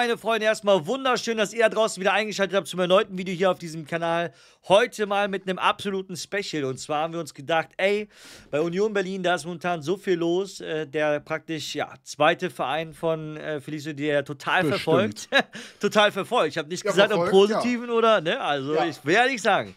meine Freunde, erstmal wunderschön, dass ihr da draußen wieder eingeschaltet habt zum erneuten Video hier auf diesem Kanal. Heute mal mit einem absoluten Special. Und zwar haben wir uns gedacht, ey, bei Union Berlin, da ist momentan so viel los. Äh, der praktisch, ja, zweite Verein von äh, Felicio, der total Bestimmt. verfolgt. total verfolgt. Ich habe nicht ja, gesagt, verfolgt, im Positiven ja. oder, ne? Also, ja. ich will ja nicht sagen.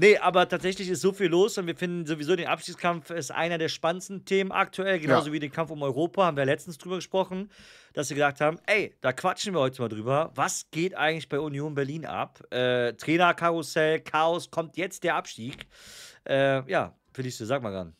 Nee, aber tatsächlich ist so viel los und wir finden sowieso den Abstiegskampf ist einer der spannendsten Themen aktuell, genauso ja. wie den Kampf um Europa, haben wir letztens drüber gesprochen, dass wir gesagt haben, ey, da quatschen wir heute mal drüber, was geht eigentlich bei Union Berlin ab? Äh, Trainerkarussell, Chaos, kommt jetzt der Abstieg? Äh, ja, Felice, sag mal ran.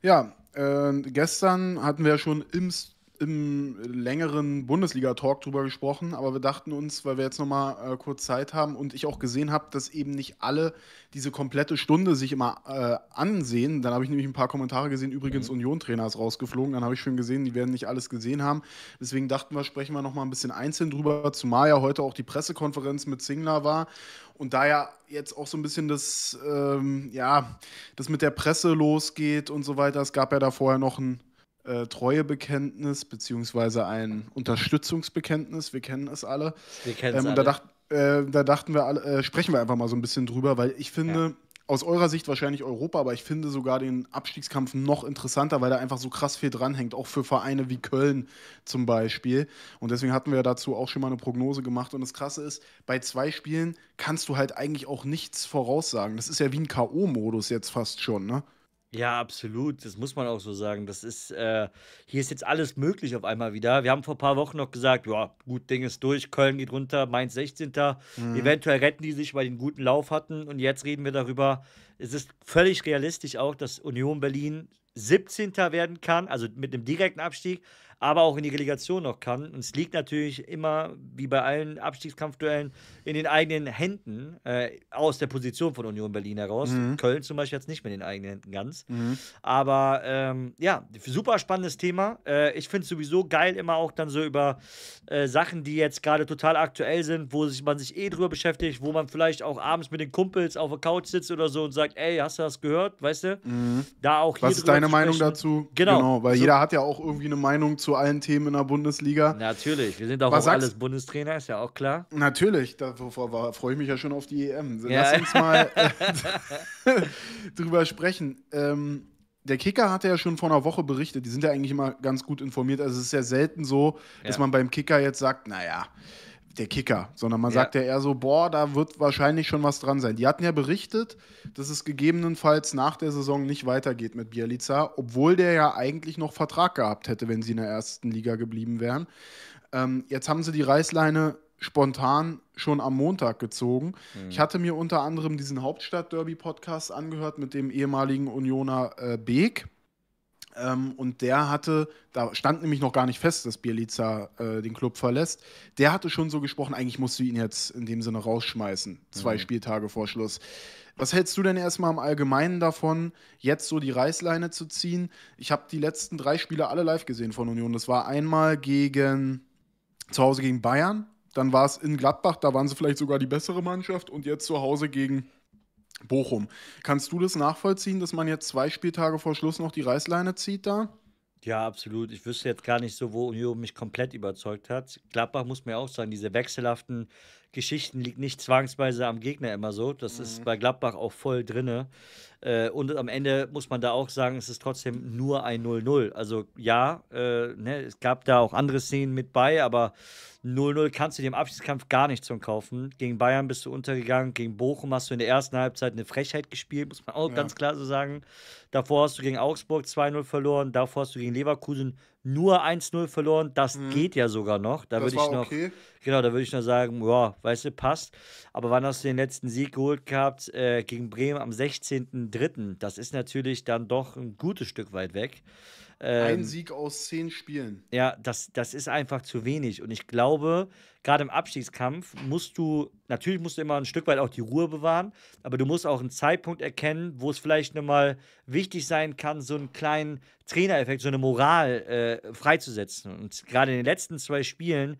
Ja, äh, gestern hatten wir ja schon im St im längeren Bundesliga-Talk drüber gesprochen, aber wir dachten uns, weil wir jetzt nochmal äh, kurz Zeit haben und ich auch gesehen habe, dass eben nicht alle diese komplette Stunde sich immer äh, ansehen. Dann habe ich nämlich ein paar Kommentare gesehen. Übrigens, mhm. Union-Trainer ist rausgeflogen. Dann habe ich schon gesehen, die werden nicht alles gesehen haben. Deswegen dachten wir, sprechen wir nochmal ein bisschen einzeln drüber, zumal ja heute auch die Pressekonferenz mit Zingler war. Und da ja jetzt auch so ein bisschen das, ähm, ja, das mit der Presse losgeht und so weiter. Es gab ja da vorher noch ein äh, Treuebekenntnis beziehungsweise ein Unterstützungsbekenntnis. Wir kennen es alle. Wir kennen es ähm, alle. Da, dacht, äh, da, dachten wir, alle, äh, sprechen wir einfach mal so ein bisschen drüber, weil ich finde, ja. aus eurer Sicht wahrscheinlich Europa, aber ich finde sogar den Abstiegskampf noch interessanter, weil da einfach so krass viel dranhängt, auch für Vereine wie Köln zum Beispiel. Und deswegen hatten wir dazu auch schon mal eine Prognose gemacht. Und das Krasse ist, bei zwei Spielen kannst du halt eigentlich auch nichts voraussagen. Das ist ja wie ein K.O.-Modus jetzt fast schon, ne? Ja, absolut. Das muss man auch so sagen. Das ist, äh, hier ist jetzt alles möglich auf einmal wieder. Wir haben vor ein paar Wochen noch gesagt, ja, gut, Ding ist durch, Köln geht runter, Mainz 16. Mhm. Eventuell retten die sich, weil die einen guten Lauf hatten. Und jetzt reden wir darüber. Es ist völlig realistisch auch, dass Union Berlin 17. werden kann, also mit einem direkten Abstieg, aber auch in die Relegation noch kann. Und es liegt natürlich immer, wie bei allen Abstiegskampfduellen, in den eigenen Händen äh, aus der Position von Union Berlin heraus. Mhm. Köln zum Beispiel jetzt nicht mit den eigenen Händen ganz. Mhm. Aber ähm, ja, super spannendes Thema. Äh, ich finde es sowieso geil, immer auch dann so über äh, Sachen, die jetzt gerade total aktuell sind, wo sich, man sich eh drüber beschäftigt, wo man vielleicht auch abends mit den Kumpels auf der Couch sitzt oder so und sagt, ey, hast du das gehört? Weißt du? Mhm. Da auch Was ist deine Meinung dazu? Genau. genau weil so. jeder hat ja auch irgendwie eine Meinung zu zu allen Themen in der Bundesliga. Natürlich, wir sind auch, auch alles Bundestrainer, ist ja auch klar. Natürlich, da freue ich mich ja schon auf die EM. Ja. Lass uns mal äh, drüber sprechen. Ähm, der Kicker hatte ja schon vor einer Woche berichtet, die sind ja eigentlich immer ganz gut informiert. Also es ist ja selten so, ja. dass man beim Kicker jetzt sagt, naja, der Kicker, sondern man ja. sagt ja eher so, boah, da wird wahrscheinlich schon was dran sein. Die hatten ja berichtet, dass es gegebenenfalls nach der Saison nicht weitergeht mit Bielica, obwohl der ja eigentlich noch Vertrag gehabt hätte, wenn sie in der ersten Liga geblieben wären. Ähm, jetzt haben sie die Reißleine spontan schon am Montag gezogen. Mhm. Ich hatte mir unter anderem diesen Hauptstadt-Derby-Podcast angehört mit dem ehemaligen Unioner äh, Beek ähm, und der hatte, da stand nämlich noch gar nicht fest, dass Bielica äh, den Club verlässt. Der hatte schon so gesprochen, eigentlich musst du ihn jetzt in dem Sinne rausschmeißen, zwei mhm. Spieltage vor Schluss. Was hältst du denn erstmal im Allgemeinen davon, jetzt so die Reißleine zu ziehen? Ich habe die letzten drei Spiele alle live gesehen von Union. Das war einmal gegen zu Hause gegen Bayern, dann war es in Gladbach, da waren sie vielleicht sogar die bessere Mannschaft und jetzt zu Hause gegen Bochum. Kannst du das nachvollziehen, dass man jetzt zwei Spieltage vor Schluss noch die Reißleine zieht da? Ja, absolut. Ich wüsste jetzt gar nicht so, wo Union mich komplett überzeugt hat. Gladbach muss mir auch sagen, diese wechselhaften Geschichten liegt nicht zwangsweise am Gegner immer so. Das mhm. ist bei Gladbach auch voll drinne. Äh, und am Ende muss man da auch sagen, es ist trotzdem nur ein 0-0. Also ja, äh, ne, es gab da auch andere Szenen mit bei, aber 0-0 kannst du dir im Abschiedskampf gar nicht zum kaufen. Gegen Bayern bist du untergegangen, gegen Bochum hast du in der ersten Halbzeit eine Frechheit gespielt, muss man auch ja. ganz klar so sagen. Davor hast du gegen Augsburg 2-0 verloren, davor hast du gegen Leverkusen nur 1-0 verloren. Das mhm. geht ja sogar noch. Da würde ich noch. Okay. Genau, da würde ich noch sagen, ja, weißt du, passt. Aber wann hast du den letzten Sieg geholt gehabt? Äh, gegen Bremen am 16.03. Das ist natürlich dann doch ein gutes Stück weit weg. Ähm, Ein Sieg aus zehn Spielen. Ja, das, das ist einfach zu wenig. Und ich glaube, gerade im Abstiegskampf musst du, natürlich musst du immer ein Stück weit auch die Ruhe bewahren, aber du musst auch einen Zeitpunkt erkennen, wo es vielleicht nochmal wichtig sein kann, so einen kleinen Trainereffekt, so eine Moral äh, freizusetzen. Und gerade in den letzten zwei Spielen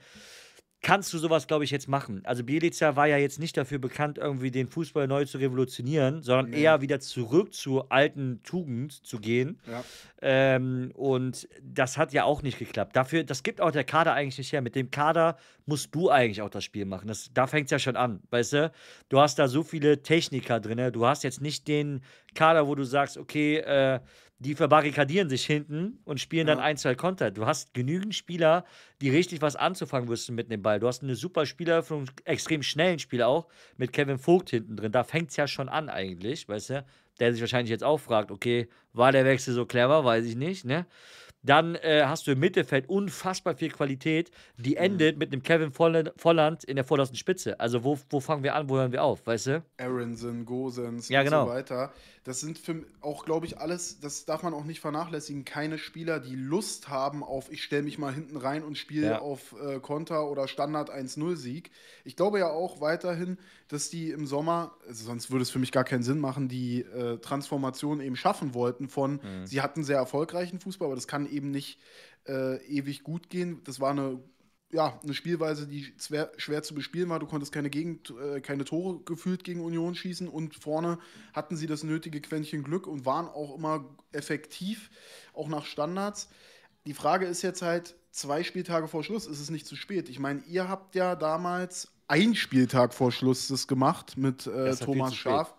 kannst du sowas, glaube ich, jetzt machen. Also Bielica war ja jetzt nicht dafür bekannt, irgendwie den Fußball neu zu revolutionieren, sondern nee. eher wieder zurück zur alten Tugend zu gehen. Ja. Ähm, und das hat ja auch nicht geklappt. Dafür, das gibt auch der Kader eigentlich nicht her. Mit dem Kader musst du eigentlich auch das Spiel machen. Das, da fängt es ja schon an, weißt du? Du hast da so viele Techniker drin. Du hast jetzt nicht den Kader, wo du sagst, okay, äh, die verbarrikadieren sich hinten und spielen ja. dann ein, zwei Konter. Du hast genügend Spieler, die richtig was anzufangen wüssten mit dem Ball. Du hast eine super Spieler von einem extrem schnellen Spieler auch mit Kevin Vogt hinten drin. Da fängt es ja schon an eigentlich, weißt du? Der sich wahrscheinlich jetzt auch fragt, okay, war der Wechsel so clever? Weiß ich nicht, ne? Dann äh, hast du im Mittelfeld unfassbar viel Qualität, die endet mhm. mit einem Kevin Volland in der vordersten Spitze. Also wo, wo fangen wir an, wo hören wir auf, weißt du? Aronson, Gosens ja, und so genau. weiter. Das sind für, auch, glaube ich, alles, das darf man auch nicht vernachlässigen, keine Spieler, die Lust haben auf, ich stelle mich mal hinten rein und spiele ja. auf äh, Konter oder Standard 1-0-Sieg. Ich glaube ja auch weiterhin, dass die im Sommer, also sonst würde es für mich gar keinen Sinn machen, die äh, Transformation eben schaffen wollten von, mhm. sie hatten sehr erfolgreichen Fußball, aber das kann eben nicht äh, ewig gut gehen. Das war eine, ja, eine Spielweise, die schwer, schwer zu bespielen war. Du konntest keine, Gegend, äh, keine Tore gefühlt gegen Union schießen und vorne hatten sie das nötige Quäntchen Glück und waren auch immer effektiv, auch nach Standards. Die Frage ist jetzt halt, zwei Spieltage vor Schluss ist es nicht zu spät. Ich meine, ihr habt ja damals einen Spieltag vor Schluss das gemacht mit äh, Thomas Schaf.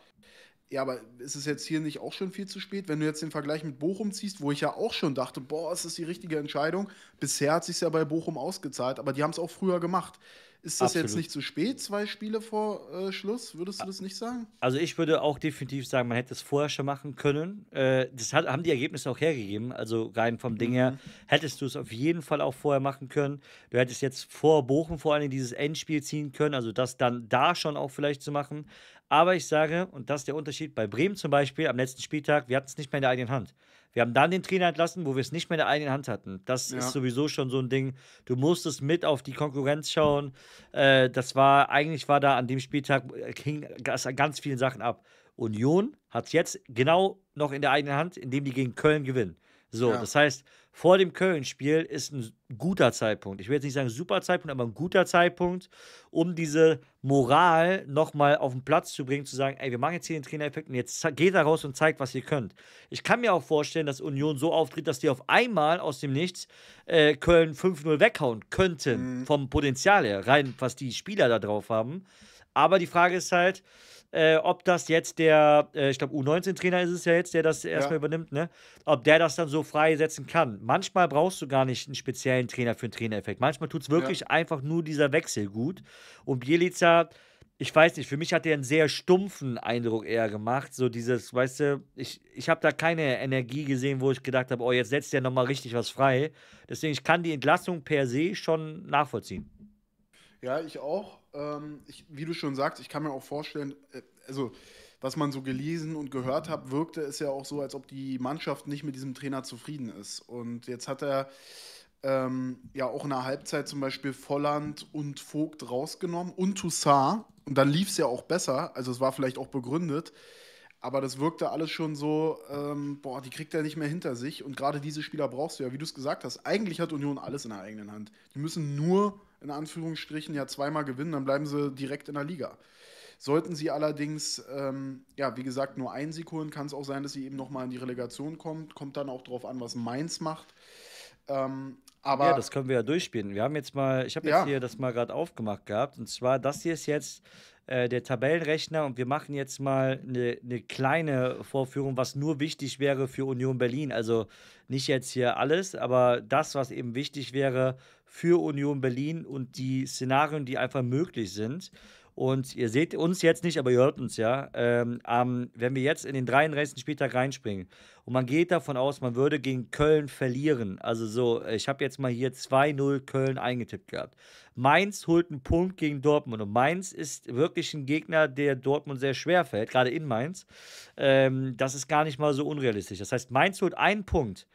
Ja, aber ist es jetzt hier nicht auch schon viel zu spät? Wenn du jetzt den Vergleich mit Bochum ziehst, wo ich ja auch schon dachte, boah, ist das die richtige Entscheidung? Bisher hat es sich ja bei Bochum ausgezahlt, aber die haben es auch früher gemacht. Ist das Absolut. jetzt nicht zu spät, zwei Spiele vor äh, Schluss? Würdest du das nicht sagen? Also ich würde auch definitiv sagen, man hätte es vorher schon machen können. Äh, das hat, haben die Ergebnisse auch hergegeben. Also rein vom Ding mhm. her hättest du es auf jeden Fall auch vorher machen können. Du hättest jetzt vor Bochum vor allem dieses Endspiel ziehen können. Also das dann da schon auch vielleicht zu machen. Aber ich sage, und das ist der Unterschied bei Bremen zum Beispiel am letzten Spieltag, wir hatten es nicht mehr in der eigenen Hand. Wir haben dann den Trainer entlassen, wo wir es nicht mehr in der eigenen Hand hatten. Das ja. ist sowieso schon so ein Ding. Du musstest mit auf die Konkurrenz schauen. Äh, das war, eigentlich war da an dem Spieltag, äh, ging das an ganz vielen Sachen ab. Union hat es jetzt genau noch in der eigenen Hand, indem die gegen Köln gewinnen. So, ja. das heißt, vor dem Köln-Spiel ist ein guter Zeitpunkt. Ich will jetzt nicht sagen super Zeitpunkt, aber ein guter Zeitpunkt, um diese Moral nochmal auf den Platz zu bringen, zu sagen, ey, wir machen jetzt hier den Trainereffekt und jetzt geht da raus und zeigt, was ihr könnt. Ich kann mir auch vorstellen, dass Union so auftritt, dass die auf einmal aus dem Nichts äh, Köln 5-0 weghauen könnten, mhm. vom Potenzial her, rein was die Spieler da drauf haben. Aber die Frage ist halt, äh, ob das jetzt der, äh, ich glaube, U19-Trainer ist es ja jetzt, der das erstmal ja. übernimmt, ne? Ob der das dann so freisetzen kann. Manchmal brauchst du gar nicht einen speziellen Trainer für einen Trainereffekt. Manchmal tut es wirklich ja. einfach nur dieser Wechsel gut. Und Bielica ich weiß nicht, für mich hat er einen sehr stumpfen Eindruck eher gemacht. So dieses, weißt du, ich, ich habe da keine Energie gesehen, wo ich gedacht habe, oh, jetzt setzt der nochmal richtig was frei. Deswegen, ich kann die Entlassung per se schon nachvollziehen. Ja, ich auch. Ähm, ich, wie du schon sagst, ich kann mir auch vorstellen, äh, also was man so gelesen und gehört hat, wirkte es ja auch so, als ob die Mannschaft nicht mit diesem Trainer zufrieden ist. Und jetzt hat er ähm, ja auch in der Halbzeit zum Beispiel Volland und Vogt rausgenommen und Toussaint. Und dann lief es ja auch besser. Also es war vielleicht auch begründet. Aber das wirkte alles schon so, ähm, boah, die kriegt er nicht mehr hinter sich. Und gerade diese Spieler brauchst du ja, wie du es gesagt hast. Eigentlich hat Union alles in der eigenen Hand. Die müssen nur in Anführungsstrichen ja zweimal gewinnen, dann bleiben sie direkt in der Liga. Sollten sie allerdings, ähm, ja, wie gesagt, nur einen Sieg holen, kann es auch sein, dass sie eben nochmal in die Relegation kommt. Kommt dann auch darauf an, was Mainz macht. Ähm, aber ja, das können wir ja durchspielen. Wir haben jetzt mal, ich habe jetzt ja. hier das mal gerade aufgemacht gehabt. Und zwar, das hier ist jetzt äh, der Tabellenrechner und wir machen jetzt mal eine ne kleine Vorführung, was nur wichtig wäre für Union Berlin. Also nicht jetzt hier alles, aber das, was eben wichtig wäre für Union Berlin und die Szenarien, die einfach möglich sind. Und ihr seht uns jetzt nicht, aber ihr hört uns ja. Ähm, ähm, wenn wir jetzt in den 33. Spieltag reinspringen und man geht davon aus, man würde gegen Köln verlieren. Also so, ich habe jetzt mal hier 2-0 Köln eingetippt gehabt. Mainz holt einen Punkt gegen Dortmund und Mainz ist wirklich ein Gegner, der Dortmund sehr schwer fällt, gerade in Mainz. Ähm, das ist gar nicht mal so unrealistisch. Das heißt, Mainz holt einen Punkt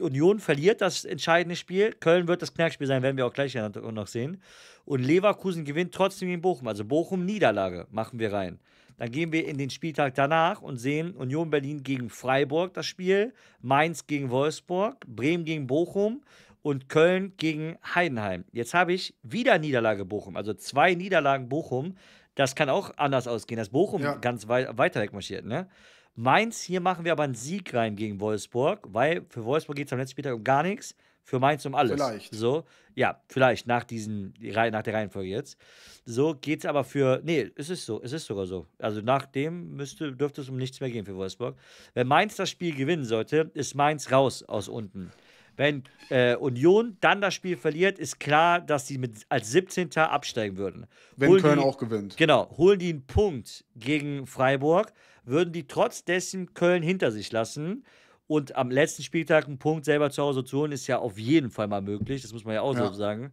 Union verliert das entscheidende Spiel. Köln wird das Knackspiel sein, werden wir auch gleich noch sehen. Und Leverkusen gewinnt trotzdem in Bochum. Also Bochum Niederlage machen wir rein. Dann gehen wir in den Spieltag danach und sehen Union Berlin gegen Freiburg das Spiel, Mainz gegen Wolfsburg, Bremen gegen Bochum und Köln gegen Heidenheim. Jetzt habe ich wieder Niederlage Bochum, also zwei Niederlagen Bochum. Das kann auch anders ausgehen, dass Bochum ja. ganz weit, weiter wegmarschiert, Ne? Mainz, hier machen wir aber einen Sieg rein gegen Wolfsburg, weil für Wolfsburg geht es am letzten Spieltag um gar nichts, für Mainz um alles. Vielleicht. So, ja, vielleicht nach, diesen, nach der Reihenfolge jetzt. So geht es aber für, nee, es ist so, es ist sogar so. Also nach dem müsste, dürfte es um nichts mehr gehen für Wolfsburg. Wenn Mainz das Spiel gewinnen sollte, ist Mainz raus aus unten. Wenn äh, Union dann das Spiel verliert, ist klar, dass sie mit, als 17. absteigen würden. Wenn holen Köln die, auch gewinnt. Genau, holen die einen Punkt gegen Freiburg, würden die trotz dessen Köln hinter sich lassen. Und am letzten Spieltag einen Punkt selber zu Hause zu holen, ist ja auf jeden Fall mal möglich. Das muss man ja auch ja. so sagen.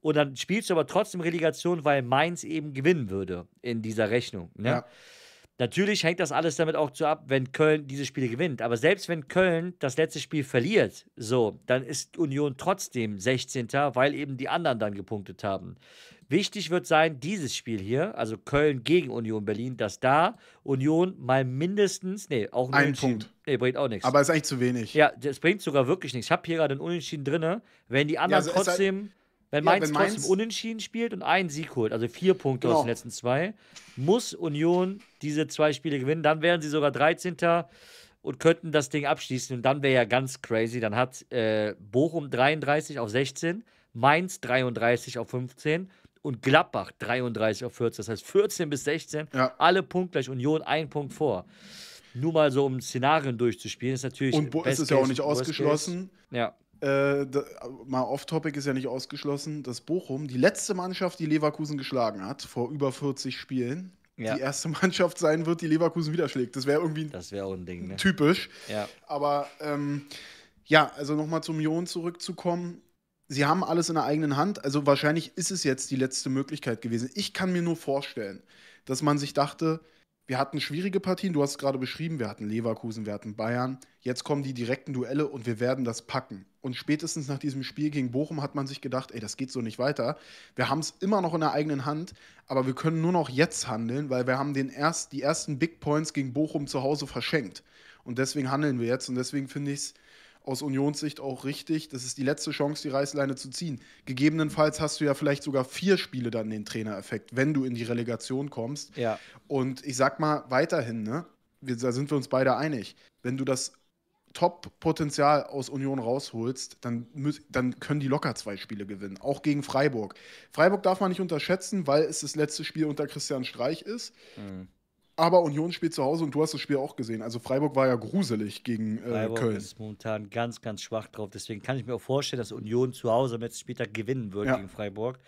Und dann spielst du aber trotzdem Relegation, weil Mainz eben gewinnen würde in dieser Rechnung. Ne? Ja. Natürlich hängt das alles damit auch zu ab, wenn Köln diese Spiele gewinnt. Aber selbst wenn Köln das letzte Spiel verliert, so, dann ist Union trotzdem 16. weil eben die anderen dann gepunktet haben. Wichtig wird sein, dieses Spiel hier, also Köln gegen Union Berlin, dass da Union mal mindestens, nee, auch ein Punkt. Nee, bringt auch nichts. Aber ist eigentlich zu wenig. Ja, das bringt sogar wirklich nichts. Ich habe hier gerade einen Unentschieden drin. Wenn die anderen ja, also trotzdem, halt, wenn Mainz ja, wenn trotzdem unentschieden spielt und einen Sieg holt, also vier Punkte genau. aus den letzten zwei, muss Union diese zwei Spiele gewinnen. Dann wären sie sogar 13 und könnten das Ding abschließen. Und dann wäre ja ganz crazy. Dann hat äh, Bochum 33 auf 16, Mainz 33 auf 15 und Gladbach 33 auf 14. Das heißt 14 bis 16, ja. alle punktgleich, Union ein Punkt vor. Nur mal so, um Szenarien durchzuspielen, ist natürlich. Und Bo Best ist ja auch nicht ausgeschlossen. Ja. Äh, da, mal off-topic ist ja nicht ausgeschlossen, dass Bochum die letzte Mannschaft, die Leverkusen geschlagen hat, vor über 40 Spielen, ja. die erste Mannschaft sein wird, die Leverkusen wieder schlägt. Das wäre irgendwie das wär auch ein Ding, ne? typisch. Ja. Aber ähm, ja, also nochmal zum Union zurückzukommen sie haben alles in der eigenen Hand. Also wahrscheinlich ist es jetzt die letzte Möglichkeit gewesen. Ich kann mir nur vorstellen, dass man sich dachte, wir hatten schwierige Partien, du hast es gerade beschrieben, wir hatten Leverkusen, wir hatten Bayern. Jetzt kommen die direkten Duelle und wir werden das packen. Und spätestens nach diesem Spiel gegen Bochum hat man sich gedacht, ey, das geht so nicht weiter. Wir haben es immer noch in der eigenen Hand, aber wir können nur noch jetzt handeln, weil wir haben den erst, die ersten Big Points gegen Bochum zu Hause verschenkt. Und deswegen handeln wir jetzt und deswegen finde ich es aus Sicht auch richtig. Das ist die letzte Chance, die Reißleine zu ziehen. Gegebenenfalls hast du ja vielleicht sogar vier Spiele dann den Trainereffekt, wenn du in die Relegation kommst. Ja. Und ich sag mal weiterhin, ne, wir, da sind wir uns beide einig, wenn du das Top-Potenzial aus Union rausholst, dann, dann können die locker zwei Spiele gewinnen, auch gegen Freiburg. Freiburg darf man nicht unterschätzen, weil es das letzte Spiel unter Christian Streich ist. Mhm. Aber Union spielt zu Hause und du hast das Spiel auch gesehen. Also Freiburg war ja gruselig gegen äh, Freiburg Köln. Freiburg ist momentan ganz, ganz schwach drauf. Deswegen kann ich mir auch vorstellen, dass Union zu Hause am letzten Spieltag gewinnen würde ja. gegen Freiburg.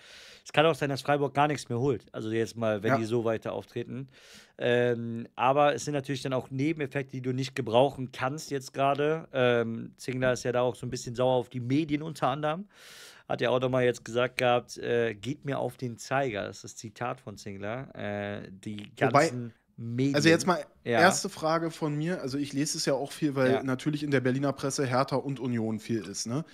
Es kann auch sein, dass Freiburg gar nichts mehr holt. Also jetzt mal, wenn ja. die so weiter auftreten. Ähm, aber es sind natürlich dann auch Nebeneffekte, die du nicht gebrauchen kannst jetzt gerade. Ähm, Zingler ist ja da auch so ein bisschen sauer auf die Medien unter anderem hat ja auch nochmal jetzt gesagt gehabt, äh, geht mir auf den Zeiger. Das ist das Zitat von Zingler. Äh, die ganzen Medien. Also jetzt mal ja. erste Frage von mir. Also ich lese es ja auch viel, weil ja. natürlich in der Berliner Presse Hertha und Union viel ist. Ne?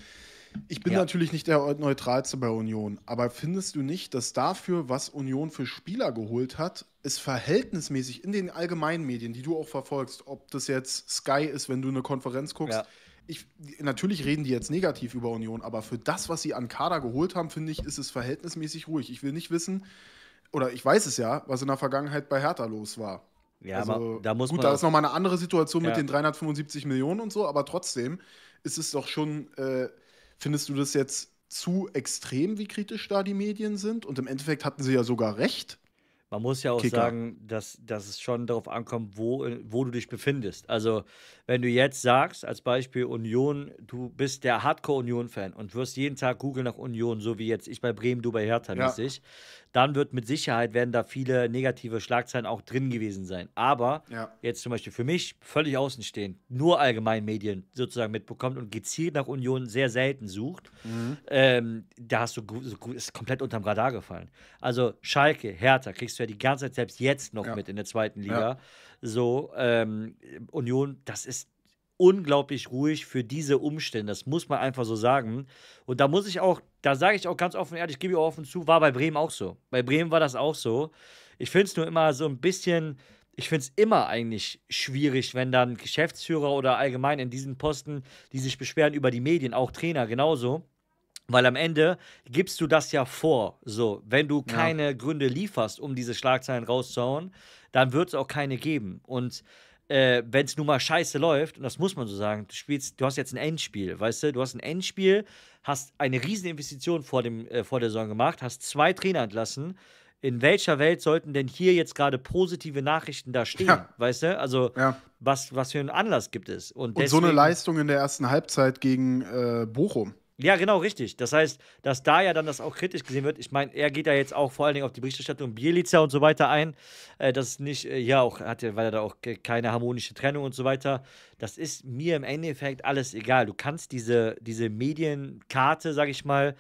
Ich bin ja. natürlich nicht der Neutralste bei Union, aber findest du nicht, dass dafür, was Union für Spieler geholt hat, es verhältnismäßig in den allgemeinen Medien, die du auch verfolgst, ob das jetzt Sky ist, wenn du eine Konferenz guckst, ja. ich, natürlich reden die jetzt negativ über Union, aber für das, was sie an Kader geholt haben, finde ich, ist es verhältnismäßig ruhig. Ich will nicht wissen, oder ich weiß es ja, was in der Vergangenheit bei Hertha los war. Ja, also, aber da muss gut, man. Gut, da ist nochmal eine andere Situation ja. mit den 375 Millionen und so, aber trotzdem ist es doch schon, äh, findest du das jetzt zu extrem, wie kritisch da die Medien sind? Und im Endeffekt hatten sie ja sogar recht. Man muss ja auch Kicker. sagen, dass, dass es schon darauf ankommt, wo, wo du dich befindest. Also, wenn du jetzt sagst, als Beispiel Union, du bist der Hardcore-Union-Fan und wirst jeden Tag googeln nach Union, so wie jetzt ich bei Bremen, du bei Hertha mäßig, ich dann wird mit Sicherheit werden da viele negative Schlagzeilen auch drin gewesen sein. Aber ja. jetzt zum Beispiel für mich völlig außenstehend, nur allgemein Medien sozusagen mitbekommt und gezielt nach Union sehr selten sucht, mhm. ähm, da hast du so, ist komplett unterm Radar gefallen. Also Schalke, Hertha kriegst du ja die ganze Zeit selbst jetzt noch ja. mit in der zweiten Liga. Ja. So ähm, Union, das ist unglaublich ruhig für diese Umstände. Das muss man einfach so sagen. Und da muss ich auch, da sage ich auch ganz offen ehrlich, gebe ich auch offen zu, war bei Bremen auch so. Bei Bremen war das auch so. Ich finde es nur immer so ein bisschen, ich finde es immer eigentlich schwierig, wenn dann Geschäftsführer oder allgemein in diesen Posten, die sich beschweren über die Medien, auch Trainer genauso. Weil am Ende gibst du das ja vor. So, wenn du keine ja. Gründe lieferst, um diese Schlagzeilen rauszuhauen, dann wird es auch keine geben. Und äh, wenn es nun mal scheiße läuft, und das muss man so sagen, du spielst, du hast jetzt ein Endspiel, weißt du, du hast ein Endspiel, hast eine Rieseninvestition vor, dem, äh, vor der Saison gemacht, hast zwei Trainer entlassen. In welcher Welt sollten denn hier jetzt gerade positive Nachrichten da stehen? Ja. Weißt du? Also, ja. was, was für einen Anlass gibt es? Und, und so eine Leistung in der ersten Halbzeit gegen äh, Bochum. Ja, genau, richtig. Das heißt, dass da ja dann das auch kritisch gesehen wird. Ich meine, er geht ja jetzt auch vor allen Dingen auf die Berichterstattung Bielica und so weiter ein. Äh, das ist nicht, äh, ja, auch hat ja, weil er da auch keine harmonische Trennung und so weiter. Das ist mir im Endeffekt alles egal. Du kannst diese, diese Medienkarte, sag ich mal,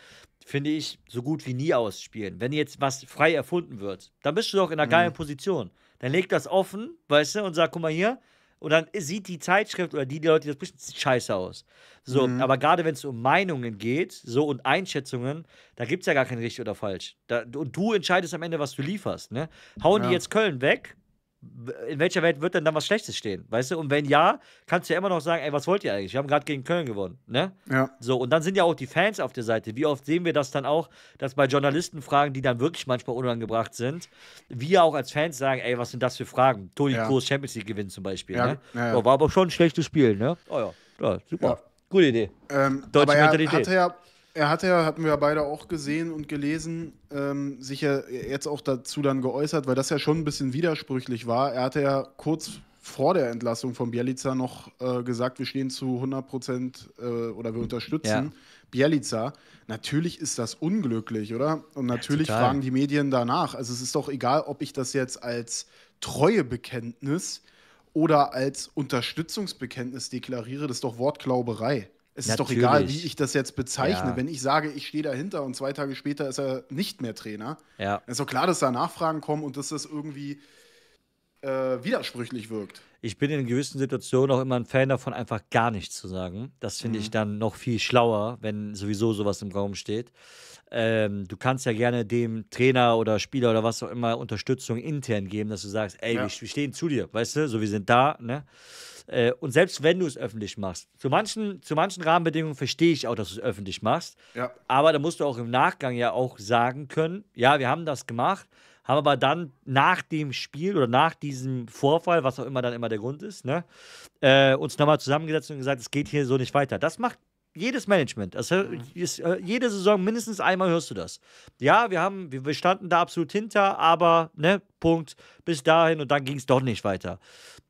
finde ich, so gut wie nie ausspielen. Wenn jetzt was frei erfunden wird, dann bist du doch in einer mhm. geilen Position. Dann leg das offen, weißt du, und sag, guck mal hier, und dann sieht die Zeitschrift oder die, die Leute, die das bestimmt, sieht scheiße aus. So, mhm. aber gerade wenn es um Meinungen geht, so und Einschätzungen, da gibt es ja gar kein richtig oder falsch. Da, und du entscheidest am Ende, was du lieferst. Ne? Hauen ja. die jetzt Köln weg, in welcher Welt wird denn dann was Schlechtes stehen? Weißt du? Und wenn ja, kannst du ja immer noch sagen, ey, was wollt ihr eigentlich? Wir haben gerade gegen Köln gewonnen, ne? Ja. So, und dann sind ja auch die Fans auf der Seite. Wie oft sehen wir das dann auch, dass bei Journalisten Fragen, die dann wirklich manchmal unangebracht sind, wir auch als Fans sagen, ey, was sind das für Fragen? Toni ja. Champions League gewinnt zum Beispiel, ja. ne? Ja, oh, war aber schon ein schlechtes Spiel, ne? Oh ja, ja super. Gute Idee. Ähm, Deutsche aber Mentalität. Hatte ja er hat ja, hatten wir ja beide auch gesehen und gelesen, ähm, sich ja jetzt auch dazu dann geäußert, weil das ja schon ein bisschen widersprüchlich war. Er hatte ja kurz vor der Entlassung von Bielica noch äh, gesagt, wir stehen zu 100 Prozent äh, oder wir unterstützen ja. Bielica. Natürlich ist das unglücklich, oder? Und natürlich ja, fragen die Medien danach. Also es ist doch egal, ob ich das jetzt als Treuebekenntnis oder als Unterstützungsbekenntnis deklariere, das ist doch Wortklauberei. Es ist doch egal, wie ich das jetzt bezeichne. Ja. Wenn ich sage, ich stehe dahinter und zwei Tage später ist er nicht mehr Trainer, ja. ist doch klar, dass da Nachfragen kommen und dass das irgendwie äh, widersprüchlich wirkt. Ich bin in gewissen Situationen auch immer ein Fan davon, einfach gar nichts zu sagen. Das finde mhm. ich dann noch viel schlauer, wenn sowieso sowas im Raum steht. Ähm, du kannst ja gerne dem Trainer oder Spieler oder was auch immer Unterstützung intern geben, dass du sagst, ey, ja. wir, wir stehen zu dir, weißt du, so wir sind da, ne? Äh, und selbst wenn du es öffentlich machst, zu manchen, zu manchen Rahmenbedingungen verstehe ich auch, dass du es öffentlich machst. Ja. Aber da musst du auch im Nachgang ja auch sagen können, ja, wir haben das gemacht, haben aber dann nach dem Spiel oder nach diesem Vorfall, was auch immer dann immer der Grund ist, ne, äh, uns nochmal zusammengesetzt und gesagt, es geht hier so nicht weiter. Das macht jedes Management, also jede Saison mindestens einmal hörst du das. Ja, wir haben, wir standen da absolut hinter, aber ne, Punkt, bis dahin und dann ging es doch nicht weiter.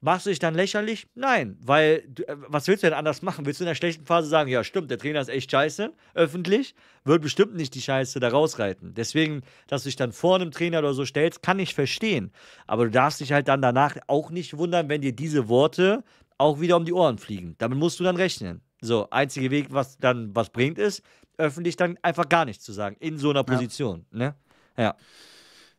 Machst du dich dann lächerlich? Nein, weil äh, was willst du denn anders machen? Willst du in der schlechten Phase sagen, ja stimmt, der Trainer ist echt scheiße, öffentlich, wird bestimmt nicht die Scheiße da rausreiten. Deswegen, dass du dich dann vor einem Trainer oder so stellst, kann ich verstehen. Aber du darfst dich halt dann danach auch nicht wundern, wenn dir diese Worte auch wieder um die Ohren fliegen. Damit musst du dann rechnen. So, einziger Weg, was dann was bringt, ist, öffentlich dann einfach gar nichts zu sagen, in so einer Position. Ja. Ne? ja.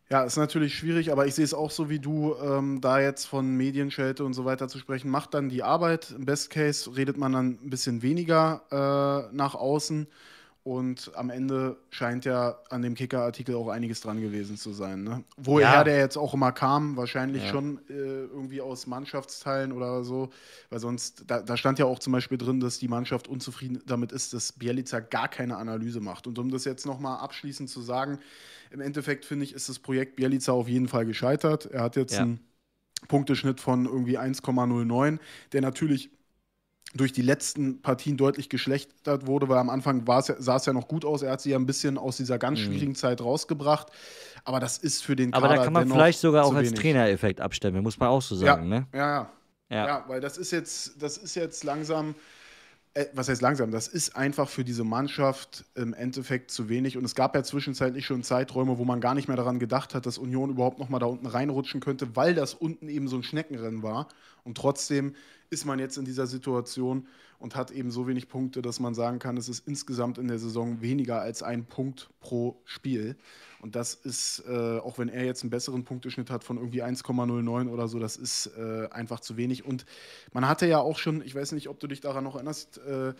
Ja, ist natürlich schwierig, aber ich sehe es auch so wie du, ähm, da jetzt von Medienschelte und so weiter zu sprechen, macht dann die Arbeit. Im Best Case redet man dann ein bisschen weniger äh, nach außen. Und am Ende scheint ja an dem Kicker-Artikel auch einiges dran gewesen zu sein. Ne? Woher ja. der jetzt auch immer kam, wahrscheinlich ja. schon äh, irgendwie aus Mannschaftsteilen oder so. Weil sonst, da, da, stand ja auch zum Beispiel drin, dass die Mannschaft unzufrieden damit ist, dass Bielica gar keine Analyse macht. Und um das jetzt nochmal abschließend zu sagen, im Endeffekt finde ich, ist das Projekt Bielica auf jeden Fall gescheitert. Er hat jetzt ja. einen Punkteschnitt von irgendwie 1,09, der natürlich durch die letzten Partien deutlich geschlechtert wurde, weil am Anfang ja, sah es ja noch gut aus. Er hat sie ja ein bisschen aus dieser ganz mhm. schwierigen Zeit rausgebracht. Aber das ist für den Kader Aber da kann man vielleicht sogar auch als Trainereffekt abstemmen, muss man auch so sagen. Ne? Ja, ne? ja, ja, ja. weil das ist jetzt, das ist jetzt langsam. Äh, was heißt langsam? Das ist einfach für diese Mannschaft im Endeffekt zu wenig. Und es gab ja zwischenzeitlich schon Zeiträume, wo man gar nicht mehr daran gedacht hat, dass Union überhaupt nochmal da unten reinrutschen könnte, weil das unten eben so ein Schneckenrennen war. Und trotzdem ist man jetzt in dieser Situation und hat eben so wenig Punkte, dass man sagen kann, es ist insgesamt in der Saison weniger als ein Punkt pro Spiel. Und das ist, äh, auch wenn er jetzt einen besseren Punkteschnitt hat von irgendwie 1,09 oder so, das ist äh, einfach zu wenig. Und man hatte ja auch schon, ich weiß nicht, ob du dich daran noch erinnerst, äh,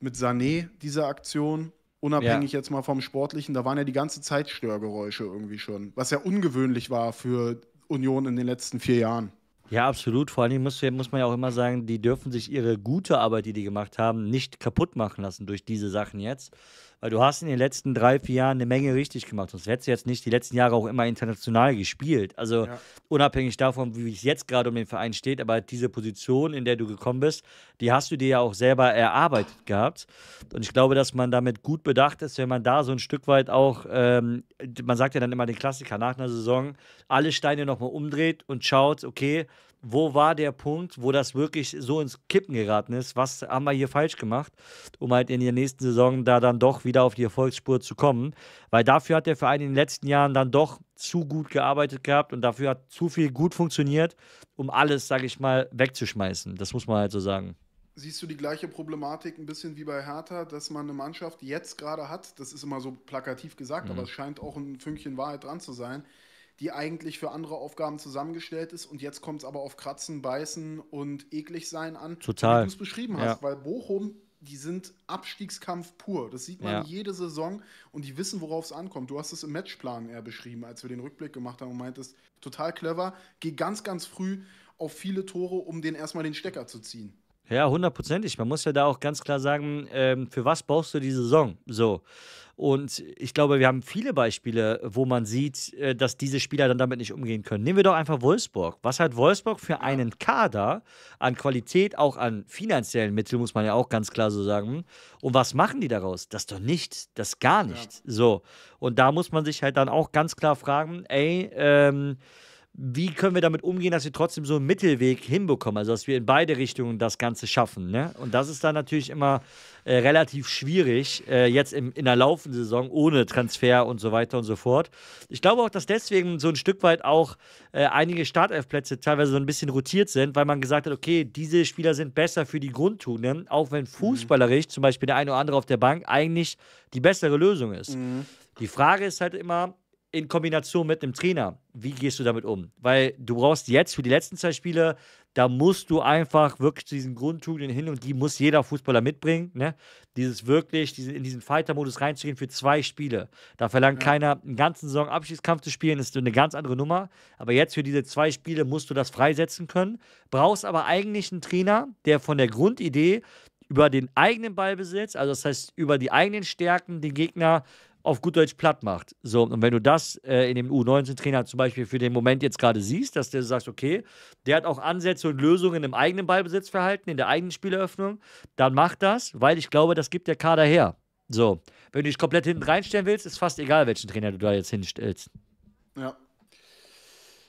mit Sané diese Aktion, unabhängig ja. jetzt mal vom Sportlichen, da waren ja die ganze Zeit Störgeräusche irgendwie schon, was ja ungewöhnlich war für Union in den letzten vier Jahren. Ja, absolut. Vor allen Dingen muss, muss man ja auch immer sagen, die dürfen sich ihre gute Arbeit, die die gemacht haben, nicht kaputt machen lassen durch diese Sachen jetzt. Weil du hast in den letzten drei, vier Jahren eine Menge richtig gemacht. Sonst hättest du jetzt nicht die letzten Jahre auch immer international gespielt. Also ja. unabhängig davon, wie es jetzt gerade um den Verein steht, aber diese Position, in der du gekommen bist, die hast du dir ja auch selber erarbeitet gehabt. Und ich glaube, dass man damit gut bedacht ist, wenn man da so ein Stück weit auch, ähm, man sagt ja dann immer den Klassiker nach einer Saison, alle Steine nochmal umdreht und schaut, okay, wo war der Punkt, wo das wirklich so ins Kippen geraten ist? Was haben wir hier falsch gemacht, um halt in der nächsten Saison da dann doch wieder auf die Erfolgsspur zu kommen? Weil dafür hat der Verein in den letzten Jahren dann doch zu gut gearbeitet gehabt und dafür hat zu viel gut funktioniert, um alles, sage ich mal, wegzuschmeißen. Das muss man halt so sagen. Siehst du die gleiche Problematik ein bisschen wie bei Hertha, dass man eine Mannschaft jetzt gerade hat, das ist immer so plakativ gesagt, mhm. aber es scheint auch ein Fünkchen Wahrheit dran zu sein, die eigentlich für andere Aufgaben zusammengestellt ist. Und jetzt kommt es aber auf Kratzen, Beißen und eklig sein an, Total. wie du es beschrieben ja. hast. Weil Bochum, die sind Abstiegskampf pur. Das sieht man ja. jede Saison und die wissen, worauf es ankommt. Du hast es im Matchplan eher beschrieben, als wir den Rückblick gemacht haben und meintest, total clever, geh ganz, ganz früh auf viele Tore, um den erstmal den Stecker zu ziehen. Ja, hundertprozentig. Man muss ja da auch ganz klar sagen, ähm, für was brauchst du die Saison? So. Und ich glaube, wir haben viele Beispiele, wo man sieht, äh, dass diese Spieler dann damit nicht umgehen können. Nehmen wir doch einfach Wolfsburg. Was hat Wolfsburg für einen Kader an Qualität, auch an finanziellen Mitteln, muss man ja auch ganz klar so sagen. Und was machen die daraus? Das doch nicht, das gar nicht. Ja. So. Und da muss man sich halt dann auch ganz klar fragen, ey, ähm, wie können wir damit umgehen, dass wir trotzdem so einen Mittelweg hinbekommen, also dass wir in beide Richtungen das Ganze schaffen. Ne? Und das ist dann natürlich immer äh, relativ schwierig, äh, jetzt im, in der laufenden Saison ohne Transfer und so weiter und so fort. Ich glaube auch, dass deswegen so ein Stück weit auch äh, einige Startelfplätze teilweise so ein bisschen rotiert sind, weil man gesagt hat, okay, diese Spieler sind besser für die Grundtugenden, auch wenn mhm. fußballerisch mhm. zum Beispiel der eine oder andere auf der Bank eigentlich die bessere Lösung ist. Mhm. Die Frage ist halt immer, in Kombination mit einem Trainer, wie gehst du damit um? Weil du brauchst jetzt für die letzten zwei Spiele, da musst du einfach wirklich zu diesen Grundtugenden hin und die muss jeder Fußballer mitbringen. Ne? Dieses wirklich, diese, in diesen Fighter-Modus reinzugehen für zwei Spiele. Da verlangt ja. keiner, einen ganzen Saison Abschiedskampf zu spielen, ist eine ganz andere Nummer. Aber jetzt für diese zwei Spiele musst du das freisetzen können. Brauchst aber eigentlich einen Trainer, der von der Grundidee über den eigenen Ballbesitz, also das heißt über die eigenen Stärken, den Gegner auf gut Deutsch platt macht. So, und wenn du das äh, in dem U19-Trainer zum Beispiel für den Moment jetzt gerade siehst, dass der sagt, okay, der hat auch Ansätze und Lösungen im eigenen Ballbesitzverhalten, in der eigenen Spieleröffnung, dann mach das, weil ich glaube, das gibt der Kader her. So, wenn du dich komplett hinten reinstellen willst, ist fast egal, welchen Trainer du da jetzt hinstellst. Ja.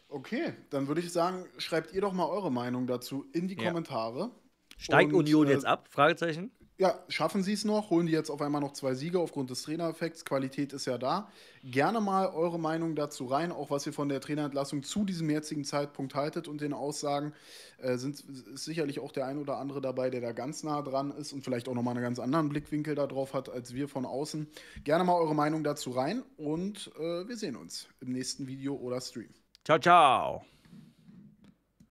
Okay, dann würde ich sagen, schreibt ihr doch mal eure Meinung dazu in die ja. Kommentare. Steigt und, Union äh, jetzt ab? Fragezeichen ja, schaffen sie es noch? Holen die jetzt auf einmal noch zwei Siege aufgrund des Trainereffekts? Qualität ist ja da. Gerne mal eure Meinung dazu rein, auch was ihr von der Trainerentlassung zu diesem jetzigen Zeitpunkt haltet und den Aussagen. Äh, sind, ist sicherlich auch der ein oder andere dabei, der da ganz nah dran ist und vielleicht auch nochmal einen ganz anderen Blickwinkel darauf hat, als wir von außen. Gerne mal eure Meinung dazu rein und äh, wir sehen uns im nächsten Video oder Stream. Ciao, ciao.